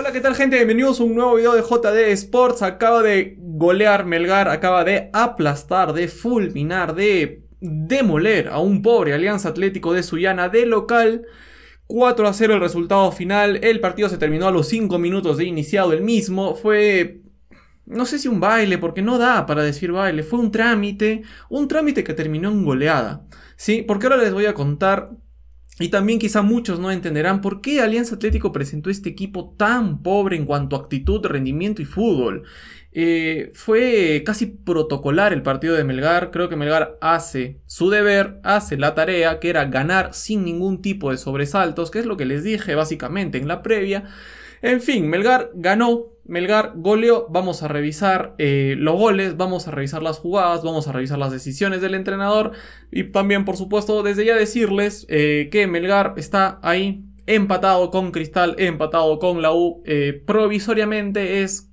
Hola, ¿qué tal gente? Bienvenidos a un nuevo video de JD Sports. Acaba de golear Melgar, acaba de aplastar, de fulminar, de demoler a un pobre Alianza Atlético de Sullana de local. 4 a 0 el resultado final. El partido se terminó a los 5 minutos de iniciado el mismo. Fue no sé si un baile, porque no da para decir baile, fue un trámite, un trámite que terminó en goleada. Sí, porque ahora les voy a contar y también quizá muchos no entenderán por qué Alianza Atlético presentó este equipo tan pobre en cuanto a actitud, rendimiento y fútbol. Eh, fue casi protocolar el partido de Melgar. Creo que Melgar hace su deber, hace la tarea, que era ganar sin ningún tipo de sobresaltos, que es lo que les dije básicamente en la previa. En fin, Melgar ganó, Melgar goleó, vamos a revisar eh, los goles, vamos a revisar las jugadas, vamos a revisar las decisiones del entrenador y también por supuesto desde ya decirles eh, que Melgar está ahí empatado con Cristal, empatado con la U, eh, provisoriamente es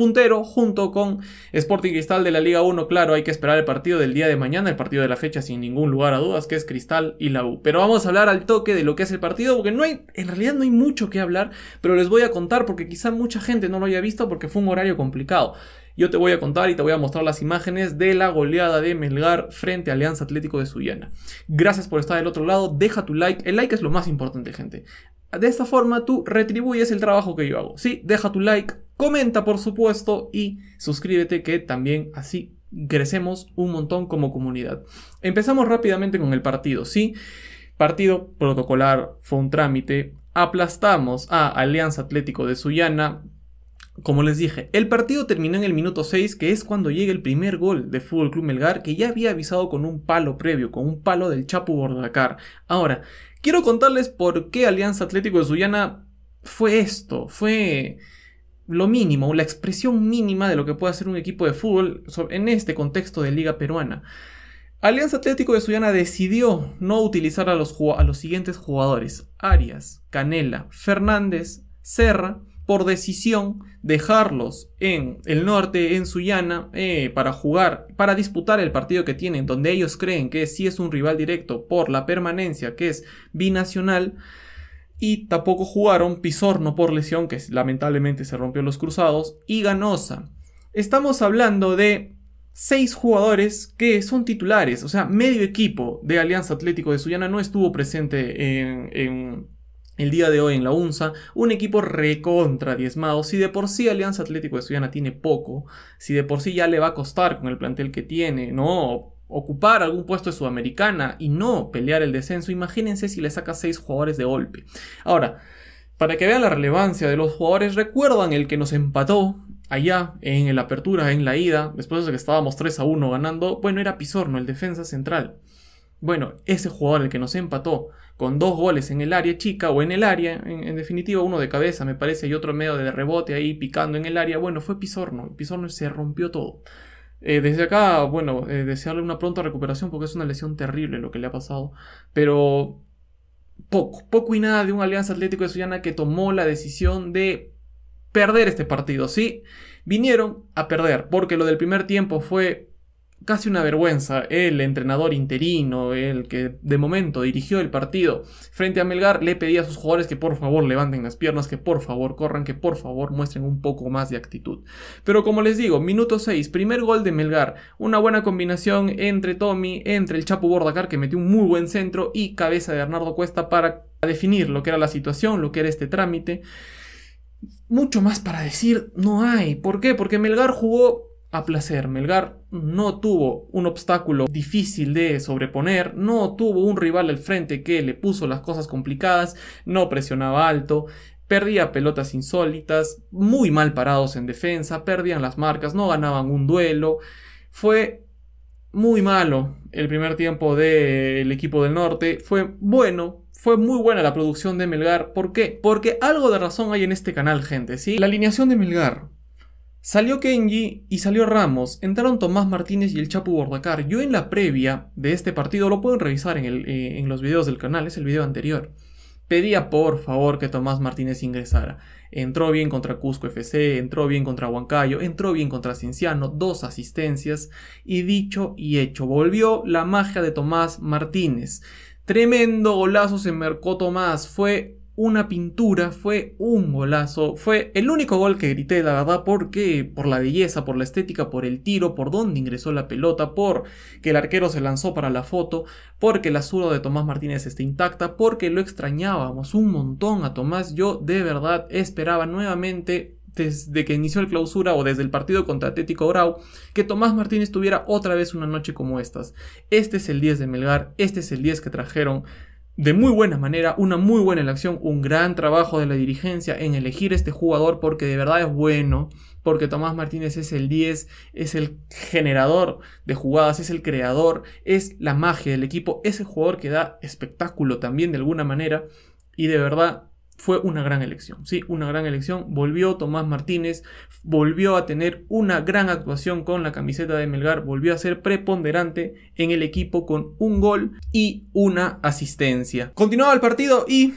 puntero junto con Sporting Cristal de la Liga 1. Claro, hay que esperar el partido del día de mañana, el partido de la fecha sin ningún lugar a dudas, que es Cristal y la U. Pero vamos a hablar al toque de lo que es el partido, porque no hay, en realidad no hay mucho que hablar, pero les voy a contar porque quizá mucha gente no lo haya visto porque fue un horario complicado. Yo te voy a contar y te voy a mostrar las imágenes de la goleada de Melgar frente a Alianza Atlético de Sullana. Gracias por estar del otro lado, deja tu like, el like es lo más importante gente. De esta forma tú retribuyes el trabajo que yo hago. Sí, deja tu like, Comenta, por supuesto, y suscríbete que también así crecemos un montón como comunidad. Empezamos rápidamente con el partido, ¿sí? Partido protocolar fue un trámite. Aplastamos a Alianza Atlético de Sullana. Como les dije, el partido terminó en el minuto 6, que es cuando llega el primer gol de Fútbol Club Melgar, que ya había avisado con un palo previo, con un palo del Chapu Bordacar. Ahora, quiero contarles por qué Alianza Atlético de Sullana fue esto, fue lo mínimo, la expresión mínima de lo que puede hacer un equipo de fútbol en este contexto de Liga Peruana. Alianza Atlético de Sullana decidió no utilizar a los, a los siguientes jugadores: Arias, Canela, Fernández, Serra, por decisión dejarlos en el norte, en Sullana, eh, para jugar, para disputar el partido que tienen, donde ellos creen que sí es un rival directo por la permanencia, que es binacional y tampoco jugaron Pizorno por lesión, que lamentablemente se rompió los cruzados, y Ganosa. Estamos hablando de seis jugadores que son titulares, o sea, medio equipo de Alianza Atlético de Sullana no estuvo presente en, el día de hoy en la UNSA, un equipo recontra diezmado. Si de por sí Alianza Atlético de Sullana tiene poco, si de por sí ya le va a costar con el plantel que tiene, ¿no? ocupar algún puesto de Sudamericana y no pelear el descenso, imagínense si le saca 6 jugadores de golpe. Ahora, para que vean la relevancia de los jugadores, recuerdan el que nos empató allá en la apertura, en la ida, después de que estábamos 3 a 1 ganando, bueno, era Pizorno, el defensa central. Bueno, ese jugador, el que nos empató con dos goles en el área chica o en el área, en, en, definitiva uno de cabeza me parece y otro medio de rebote ahí picando en el área, bueno, fue Pizorno, Pizorno se rompió todo. Eh, desde acá, bueno, eh, desearle una pronta recuperación porque es una lesión terrible lo que le ha pasado. Pero poco, poco y nada de un Alianza Atlético de Sullana que tomó la decisión de perder este partido. Sí, vinieron a perder porque lo del primer tiempo fue casi una vergüenza. El entrenador interino, el que de momento dirigió el partido frente a Melgar, le pedía a sus jugadores que por favor levanten las piernas, que por favor corran, que por favor muestren un poco más de actitud. Pero como les digo, minuto 6, primer gol de Melgar, una buena combinación entre Tommy, entre el Chapo Bordacar que metió un muy buen centro y cabeza de Bernardo Cuesta para definir lo que era la situación, lo que era este trámite. Mucho más para decir no hay. ¿Por qué? Porque Melgar jugó a placer. Melgar no tuvo un obstáculo difícil de sobreponer, no tuvo un rival al frente que le puso las cosas complicadas, no presionaba alto, perdía pelotas insólitas, muy mal parados en defensa, perdían las marcas, no ganaban un duelo. Fue muy malo el primer tiempo del equipo del norte, fue bueno fue muy buena la producción de Melgar. ¿Por qué? Porque algo de razón hay en este canal, gente, ¿sí? La alineación de Melgar Salió Kenji y salió Ramos, entraron Tomás Martínez y el Chapu Bordacar. Yo en la previa de este partido, lo pueden revisar en, eh, los videos del canal, es el video anterior. Pedía por favor que Tomás Martínez ingresara. Entró bien contra Cusco FC, entró bien contra Huancayo, entró bien contra Cinciano, dos asistencias y dicho y hecho, volvió la magia de Tomás Martínez. Tremendo golazo se marcó Tomás, fue una pintura, fue un golazo, fue el único gol que grité, la verdad, porque por la belleza, por la estética, por el tiro, por dónde ingresó la pelota, por que el arquero se lanzó para la foto, porque la zurda de Tomás Martínez está intacta, porque lo extrañábamos un montón a Tomás, yo de verdad esperaba nuevamente desde que inició el clausura o desde el partido contra Atlético Grau, que Tomás Martínez tuviera otra vez una noche como estas. Este es el 10 de Melgar, este es el 10 que trajeron, de muy buena manera, una muy buena elección, un gran trabajo de la dirigencia en elegir este jugador porque de verdad es bueno, porque Tomás Martínez es el 10, es el generador de jugadas, es el creador, es la magia del equipo, es el jugador que da espectáculo también de alguna manera y de verdad fue una gran elección, sí, una gran elección. Volvió Tomás Martínez, volvió a tener una gran actuación con la camiseta de Melgar, volvió a ser preponderante en el equipo con un gol y una asistencia. Continuaba el partido y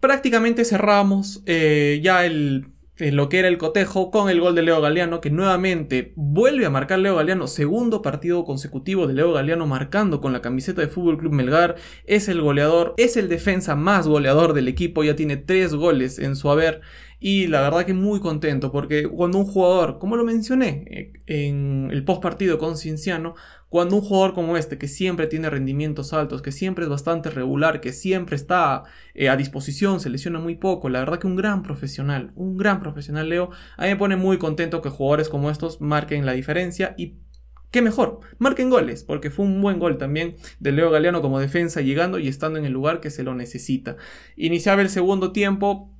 prácticamente cerramos eh, ya el lo que era el cotejo con el gol de Leo Galeano, que nuevamente vuelve a marcar Leo Galeano, segundo partido consecutivo de Leo Galeano marcando con la camiseta de Fútbol Club Melgar, es el goleador, es el defensa más goleador del equipo, ya tiene tres goles en su haber. Y la verdad que muy contento porque cuando un jugador, como lo mencioné eh, en el post partido con Cinciano cuando un jugador como este, que siempre tiene rendimientos altos, que siempre es bastante regular, que siempre está eh, a disposición, se lesiona muy poco, la verdad que un gran profesional, un gran profesional Leo, a mí me pone muy contento que jugadores como estos marquen la diferencia y Qué mejor, marquen goles, porque fue un buen gol también de Leo Galeano como defensa, llegando y estando en el lugar que se lo necesita. Iniciaba el segundo tiempo,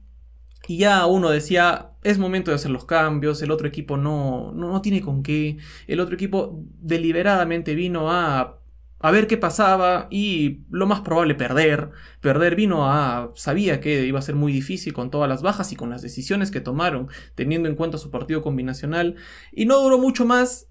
y ya uno decía, es momento de hacer los cambios, el otro equipo no, no, tiene con qué, el otro equipo deliberadamente vino a, a ver qué pasaba y lo más probable perder, perder vino a, sabía que iba a ser muy difícil con todas las bajas y con las decisiones que tomaron, teniendo en cuenta su partido combinacional, y no duró mucho más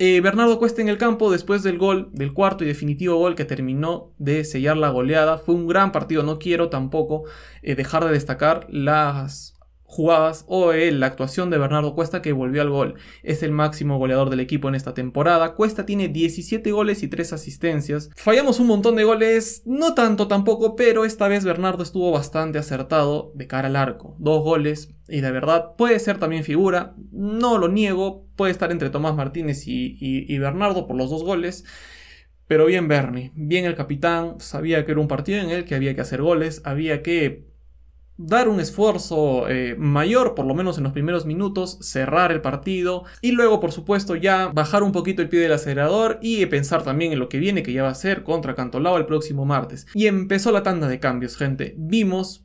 eh, Bernardo Cuesta en el campo, después del gol, del cuarto y definitivo gol que terminó de sellar la goleada, fue un gran partido. No quiero tampoco eh, dejar de destacar las jugadas o en la actuación de Bernardo Cuesta que volvió al gol. Es el máximo goleador del equipo en esta temporada. Cuesta tiene 17 goles y 3 asistencias. Fallamos un montón de goles, no tanto tampoco, pero esta vez Bernardo estuvo bastante acertado de cara al arco. Dos goles y de verdad puede ser también figura, no lo niego, puede estar entre Tomás Martínez y, y Bernardo por los dos goles. Pero bien Bernie, bien el capitán, sabía que era un partido en el que había que hacer goles, había que dar un esfuerzo eh, mayor, por lo menos en los primeros minutos, cerrar el partido y luego, por supuesto, ya bajar un poquito el pie del acelerador y pensar también en lo que viene, que ya va a ser contra Cantolao el próximo martes. Y empezó la tanda de cambios, gente. Vimos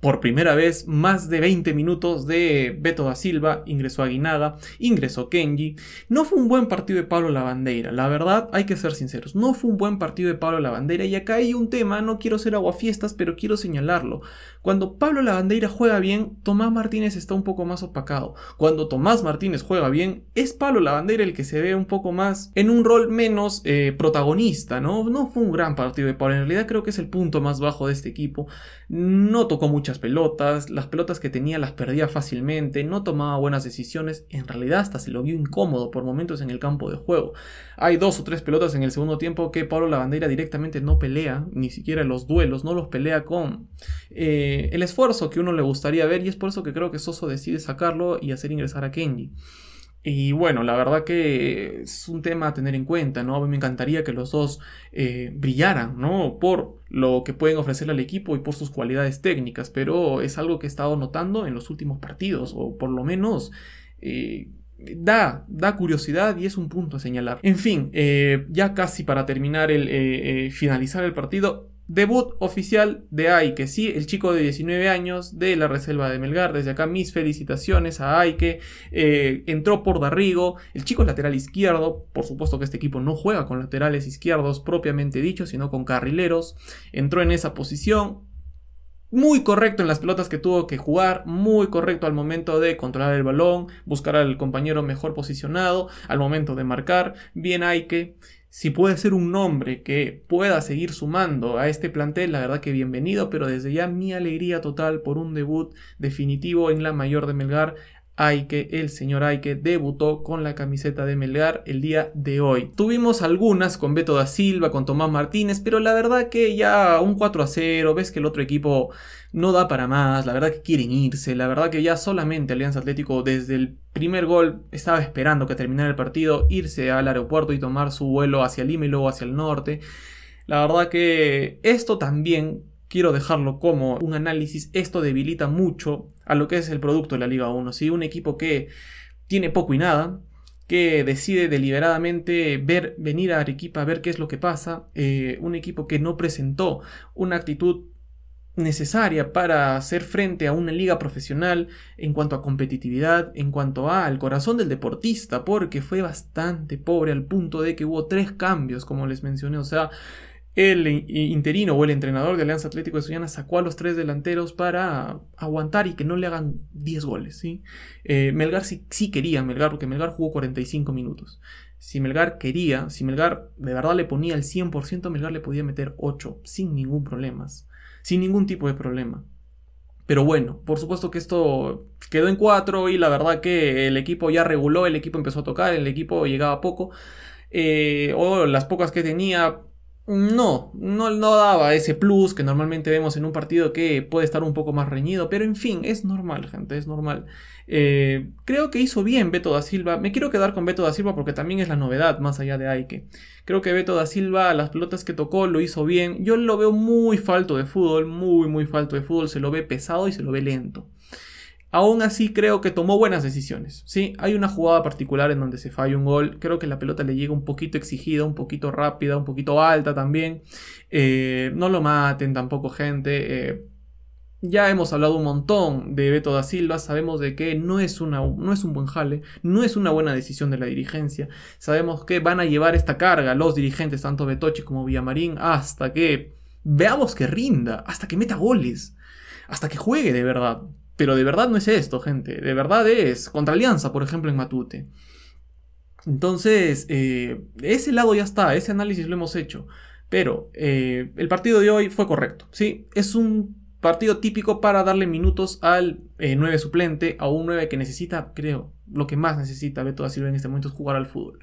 por primera vez más de 20 minutos de Beto da Silva, ingresó Aguinaga, ingresó Kenji. No fue un buen partido de Pablo Lavandeira, la verdad hay que ser sinceros, no fue un buen partido de Pablo Lavandeira y acá hay un tema, no quiero ser aguafiestas, pero quiero señalarlo. Cuando Pablo Lavandeira juega bien, Tomás Martínez está un poco más opacado. Cuando Tomás Martínez juega bien, es Pablo Lavandeira el que se ve un poco más en un rol menos eh, protagonista, ¿no? No fue un gran partido de Pablo, en realidad creo que es el punto más bajo de este equipo. No tocó mucho pelotas, las pelotas que tenía las perdía fácilmente, no tomaba buenas decisiones, en realidad hasta se lo vio incómodo por momentos en el campo de juego. Hay dos o tres pelotas en el segundo tiempo que Pablo Lavandera directamente no pelea, ni siquiera los duelos, no los pelea con eh, el esfuerzo que uno le gustaría ver y es por eso que creo que Soso decide sacarlo y hacer ingresar a Kenji. Y bueno, la verdad que es un tema a tener en cuenta, ¿no? A mí me encantaría que los dos eh, brillaran, ¿no? Por lo que pueden ofrecerle al equipo y por sus cualidades técnicas, pero es algo que he estado notando en los últimos partidos, o por lo menos eh, da, da curiosidad y es un punto a señalar. En fin, eh, ya casi para terminar el, eh, finalizar el partido, Debut oficial de Aike, sí, el chico de 19 años de la reserva de Melgar. Desde acá mis felicitaciones a Aike. Eh, entró por Darrigo, el chico lateral izquierdo. Por supuesto que este equipo no juega con laterales izquierdos propiamente dicho, sino con carrileros. Entró en esa posición, muy correcto en las pelotas que tuvo que jugar, muy correcto al momento de controlar el balón, buscar al compañero mejor posicionado, al momento de marcar, bien Ayke si puede ser un nombre que pueda seguir sumando a este plantel, la verdad que bienvenido, pero desde ya mi alegría total por un debut definitivo en la mayor de Melgar. Aike, el señor Aike, debutó con la camiseta de Melgar el día de hoy. Tuvimos algunas con Beto da Silva, con Tomás Martínez, pero la verdad que ya un 4 a 0, ves que el otro equipo no da para más, la verdad que quieren irse, la verdad que ya solamente Alianza Atlético desde el primer gol estaba esperando que terminara el partido, irse al aeropuerto y tomar su vuelo hacia Lima y luego hacia el norte. La verdad que esto también quiero dejarlo como un análisis, esto debilita mucho a lo que es el producto de la Liga 1. un equipo que tiene poco y nada, que decide deliberadamente ver, venir a Arequipa a ver qué es lo que pasa, eh, un equipo que no presentó una actitud necesaria para hacer frente a una liga profesional en cuanto a competitividad, en cuanto al corazón del deportista, porque fue bastante pobre al punto de que hubo tres cambios, como les mencioné, o sea, el interino o el entrenador de Alianza Atlético de Sullana sacó a los tres delanteros para aguantar y que no le hagan 10 goles. ¿sí? Eh, Melgar sí, sí, quería, Melgar, porque Melgar jugó 45 minutos. Si Melgar quería, si Melgar de verdad le ponía el 100%, Melgar le podía meter 8 sin ningún problema, sin ningún tipo de problema. Pero bueno, por supuesto que esto quedó en 4 y la verdad que el equipo ya reguló, el equipo empezó a tocar, el equipo llegaba poco. Eh, o las pocas que tenía no, no, no daba ese plus que normalmente vemos en un partido que puede estar un poco más reñido, pero en fin, es normal, gente, es normal. Eh, creo que hizo bien Beto da Silva. Me quiero quedar con Beto da Silva porque también es la novedad, más allá de Aike. Creo que Beto da Silva, las pelotas que tocó, lo hizo bien. Yo lo veo muy falto de fútbol, muy, muy falto de fútbol. Se lo ve pesado y se lo ve lento. Aún así creo que tomó buenas decisiones. Sí, hay una jugada particular en donde se falla un gol. Creo que la pelota le llega un poquito exigida, un poquito rápida, un poquito alta también. Eh, no lo maten tampoco gente. Eh, ya hemos hablado un montón de Beto da Silva, sabemos de que no es, una, no es un buen jale, no es una buena decisión de la dirigencia. Sabemos que van a llevar esta carga los dirigentes, tanto Betochi como Villamarín, hasta que veamos que rinda, hasta que meta goles, hasta que juegue de verdad. Pero de verdad no es esto, gente. De verdad es contra Alianza, por ejemplo, en Matute. Entonces, eh, ese lado ya está, ese análisis lo hemos hecho. Pero eh, el partido de hoy fue correcto. Sí, es un partido típico para darle minutos al 9 eh, suplente, a un 9 que necesita, creo, lo que más necesita Beto da Silva en este momento es jugar al fútbol.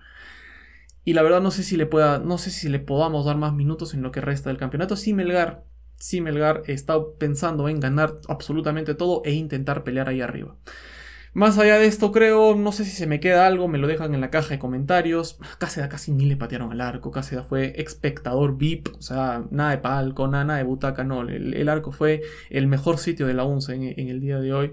Y la verdad no sé si le pueda, no sé si le podamos dar más minutos en lo que resta del campeonato. Sí, Melgar si Melgar está pensando en ganar absolutamente todo e intentar pelear ahí arriba. Más allá de esto, creo, no sé si se me queda algo, me lo dejan en la caja de comentarios. Cáseda, casi ni le patearon al arco, Cáseda fue espectador VIP, o sea, nada de palco, nada, de butaca, no. El, arco fue el mejor sitio de la once en, el día de hoy.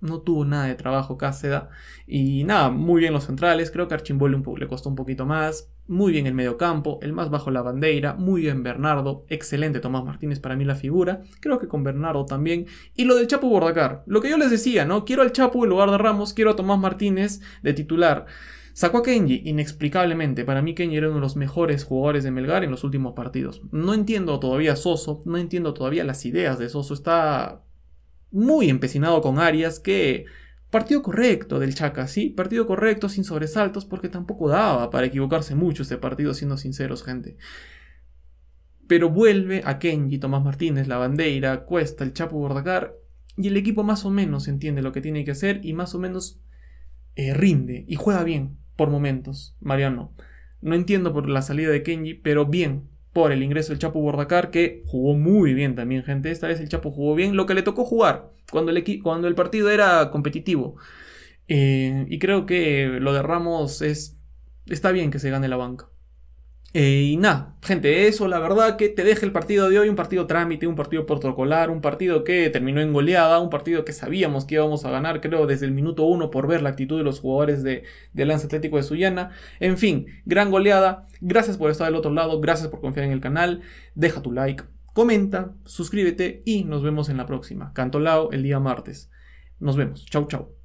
No tuvo nada de trabajo Cáseda. Y nada, muy bien los centrales. Creo que Archimbole le costó un poquito más muy bien el mediocampo, el más bajo la bandera, muy bien Bernardo, excelente Tomás Martínez para mí la figura, creo que con Bernardo también, y lo del Chapo Bordacar, lo que yo les decía, ¿no? Quiero al Chapo en lugar de Ramos, quiero a Tomás Martínez de titular. Sacó a Kenji, inexplicablemente. Para mí, Kenji era uno de los mejores jugadores de Melgar en los últimos partidos. No entiendo todavía Soso, no entiendo todavía las ideas de Soso. Está muy empecinado con Arias, que Partido correcto del Chaca, ¿sí? Partido correcto sin sobresaltos porque tampoco daba para equivocarse mucho este partido, siendo sinceros, gente. Pero vuelve a Kenji, Tomás Martínez, La bandera Cuesta, el Chapo Bordacar y el equipo más o menos entiende lo que tiene que hacer y más o menos eh, rinde y juega bien por momentos. Mariano, no entiendo por la salida de Kenji, pero bien, por el ingreso del Chapo Bordacar, que jugó muy bien también, gente. Esta vez el Chapo jugó bien, lo que le tocó jugar cuando el, cuando el partido era competitivo. Eh, y creo que lo de Ramos es, está bien que se gane la banca. Eh, y nada, gente, eso la verdad que te deja el partido de hoy, un partido trámite, un partido protocolar, un partido que terminó en goleada, un partido que sabíamos que íbamos a ganar, creo, desde el minuto uno por ver la actitud de los jugadores de, de Lance Atlético de Sullana. En fin, gran goleada, gracias por estar del otro lado, gracias por confiar en el canal, deja tu like, comenta, suscríbete y nos vemos en la próxima. Cantolao el día martes. Nos vemos, chau chau.